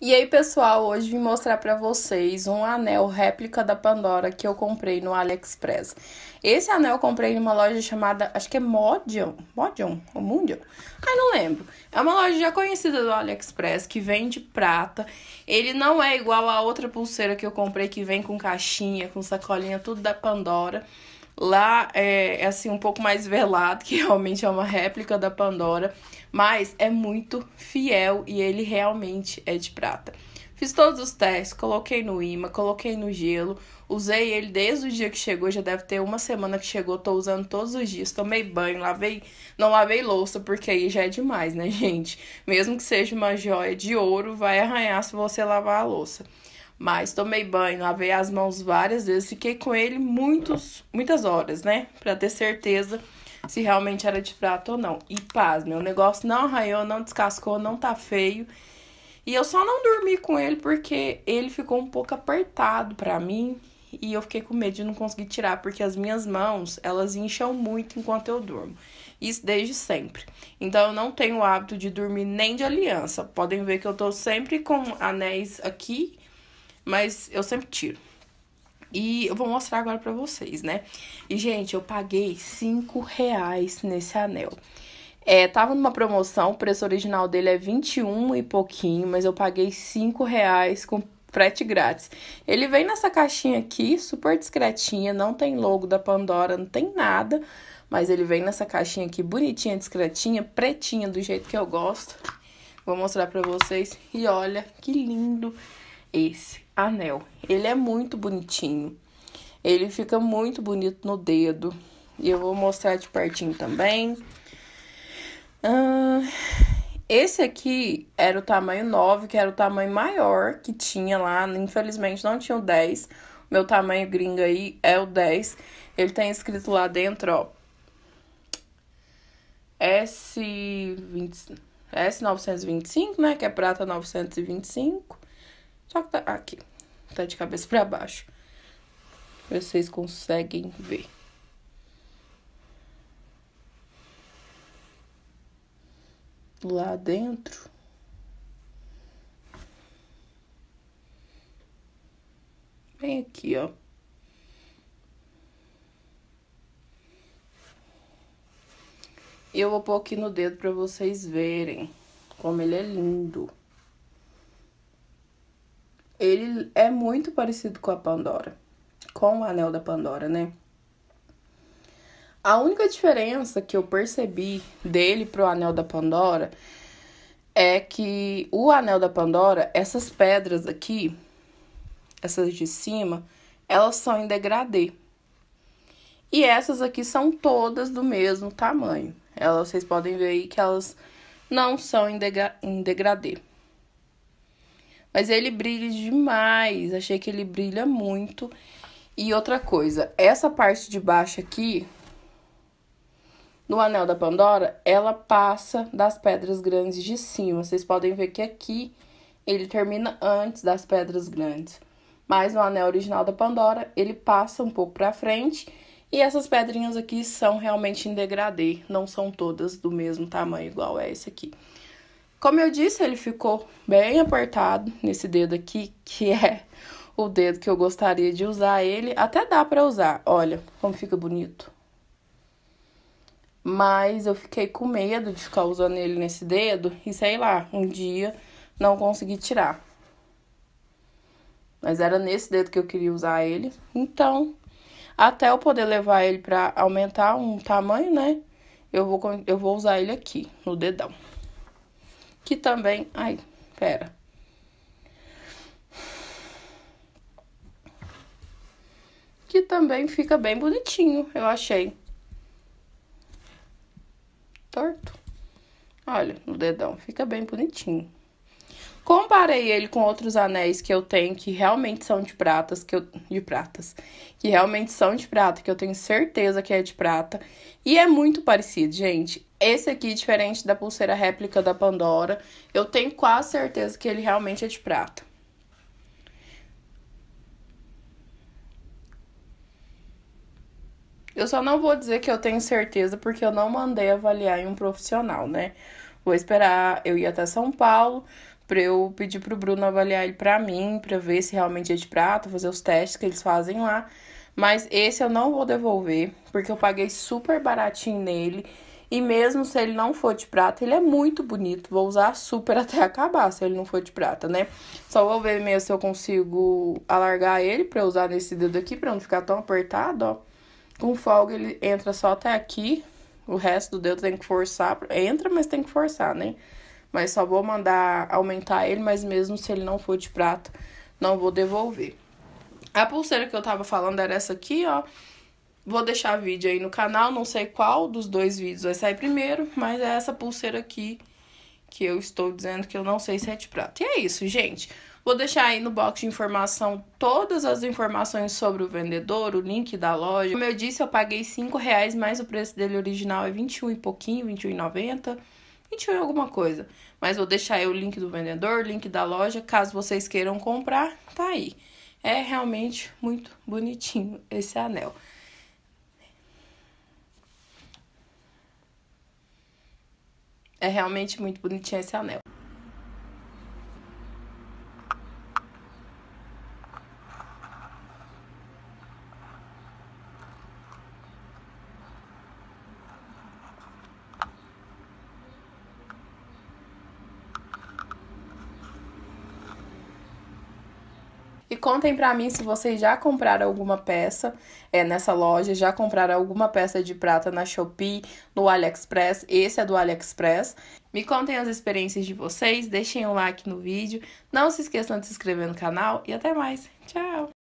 E aí, pessoal, hoje vim mostrar para vocês um anel réplica da Pandora que eu comprei no AliExpress. Esse anel eu comprei numa loja chamada, acho que é Modion, Modion ou Mundion? Ai, não lembro. É uma loja já conhecida do AliExpress que vende prata. Ele não é igual a outra pulseira que eu comprei que vem com caixinha, com sacolinha, tudo da Pandora. Lá é, é assim um pouco mais velado, que realmente é uma réplica da Pandora, mas é muito fiel e ele realmente é de prata. Fiz todos os testes, coloquei no imã, coloquei no gelo, usei ele desde o dia que chegou, já deve ter uma semana que chegou, tô usando todos os dias, tomei banho, lavei, não lavei louça, porque aí já é demais, né, gente? Mesmo que seja uma joia de ouro, vai arranhar se você lavar a louça. Mas tomei banho, lavei as mãos várias vezes, fiquei com ele muitos, muitas horas, né? Pra ter certeza se realmente era de prato ou não. E paz, meu negócio não arranhou, não descascou, não tá feio. E eu só não dormi com ele porque ele ficou um pouco apertado para mim e eu fiquei com medo de não conseguir tirar porque as minhas mãos, elas incham muito enquanto eu durmo. Isso desde sempre. Então eu não tenho o hábito de dormir nem de aliança. Podem ver que eu tô sempre com anéis aqui mas eu sempre tiro. E eu vou mostrar agora pra vocês, né? E, gente, eu paguei 5 reais nesse anel. É, tava numa promoção, o preço original dele é 21 e pouquinho, mas eu paguei 5 reais com frete grátis. Ele vem nessa caixinha aqui, super discretinha, não tem logo da Pandora, não tem nada, mas ele vem nessa caixinha aqui, bonitinha, discretinha, pretinha, do jeito que eu gosto. Vou mostrar pra vocês. E olha que lindo esse anel. Ele é muito bonitinho. Ele fica muito bonito no dedo. E eu vou mostrar de pertinho também. esse aqui era o tamanho 9, que era o tamanho maior que tinha lá. Infelizmente não tinha o 10. Meu tamanho gringo aí é o 10. Ele tem tá escrito lá dentro, ó. S20, S925, né? Que é prata 925. Só que tá aqui. Tá de cabeça para baixo. Vocês conseguem ver. Lá dentro. Bem aqui, ó. eu vou pôr aqui no dedo para vocês verem como ele é lindo ele é muito parecido com a Pandora, com o Anel da Pandora, né? A única diferença que eu percebi dele pro Anel da Pandora é que o Anel da Pandora, essas pedras aqui, essas de cima, elas são em degradê. E essas aqui são todas do mesmo tamanho. Elas, vocês podem ver aí que elas não são em, degradê. Mas ele brilha demais. Achei que ele brilha muito. E outra coisa, essa parte de baixo aqui, no anel da Pandora, ela passa das pedras grandes de cima. Vocês podem ver que aqui ele termina antes das pedras grandes. Mas no anel original da Pandora, ele passa um pouco para frente. E essas pedrinhas aqui são realmente em degradê, não são todas do mesmo tamanho, igual é esse aqui. Como eu disse, ele ficou bem apertado nesse dedo aqui, que é o dedo que eu gostaria de usar ele. Até dá pra usar, olha como fica bonito. Mas eu fiquei com medo de ficar usando ele nesse dedo e sei lá, um dia não consegui tirar. Mas era nesse dedo que eu queria usar ele. Então, até eu poder levar ele pra aumentar um tamanho, né? Eu vou, eu vou usar ele aqui, no dedão que também. Ai, pera. Que também fica bem bonitinho, eu achei. Torto. Olha, no dedão, fica bem bonitinho. Comparei ele com outros anéis que eu tenho que realmente são de pratas, que eu de pratas, que realmente são de prata, que eu tenho certeza que é de prata, e é muito parecido, gente. Esse aqui, diferente da pulseira réplica da Pandora, eu tenho quase certeza que ele realmente é de prata. Eu só não vou dizer que eu tenho certeza porque eu não mandei avaliar em um profissional, né? Vou esperar eu ir até São Paulo para eu pedir pro Bruno avaliar ele para mim, para ver se realmente é de prata, fazer os testes que eles fazem lá. Mas esse eu não vou devolver, porque eu paguei super baratinho nele e mesmo se ele não for de prata, ele é muito bonito. Vou usar super até acabar se ele não for de prata, né? Só vou ver mesmo se eu consigo alargar ele pra usar nesse dedo aqui, pra não ficar tão apertado, ó. Com folga ele entra só até aqui. O resto do dedo tem que forçar. Entra, mas tem que forçar, né? Mas só vou mandar aumentar ele, mas mesmo se ele não for de prata, não vou devolver. A pulseira que eu tava falando era essa aqui, ó. Vou deixar vídeo aí no canal, não sei qual dos dois vídeos vai sair primeiro, mas é essa pulseira aqui que eu estou dizendo que eu não sei se é de prata. E é isso, gente. Vou deixar aí no box de informação todas as informações sobre o vendedor, o link da loja. Como eu disse, eu paguei 5 reais, mas o preço dele original é 21 e pouquinho, 21,90. 21 alguma coisa. Mas vou deixar aí o link do vendedor, link da loja, caso vocês queiram comprar, tá aí. É realmente muito bonitinho esse anel. É realmente muito bonitinho esse anel. contem para mim se vocês já compraram alguma peça é, nessa loja, já compraram alguma peça de prata na Shopee, no AliExpress. Esse é do AliExpress. Me contem as experiências de vocês, deixem um like no vídeo, não se esqueçam de se inscrever no canal e até mais. Tchau!